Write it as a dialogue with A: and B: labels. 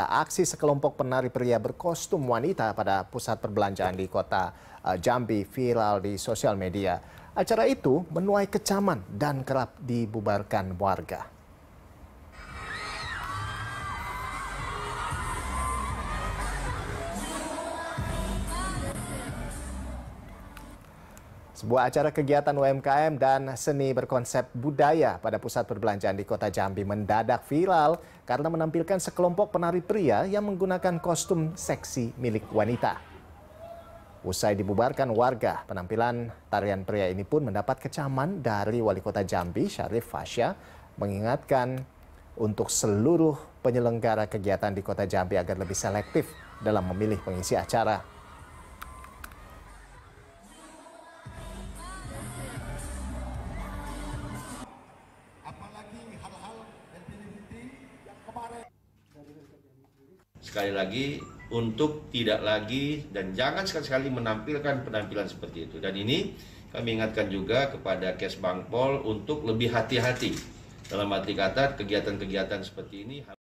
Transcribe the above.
A: Aksi sekelompok penari pria berkostum wanita pada pusat perbelanjaan di kota eh, Jambi viral di sosial media. Acara itu menuai kecaman dan kerap dibubarkan warga. Sebuah acara kegiatan UMKM dan seni berkonsep budaya pada pusat perbelanjaan di kota Jambi mendadak viral karena menampilkan sekelompok penari pria yang menggunakan kostum seksi milik wanita. Usai dibubarkan warga, penampilan tarian pria ini pun mendapat kecaman dari Wali Kota Jambi, Syarif Fasya, mengingatkan untuk seluruh penyelenggara kegiatan di Kota Jambi agar lebih selektif dalam memilih pengisi acara.
B: sekali lagi untuk tidak lagi dan jangan sekali-sekali menampilkan penampilan seperti itu. Dan ini kami ingatkan juga kepada Kes Bangpol untuk lebih hati-hati dalam arti kata kegiatan-kegiatan seperti ini.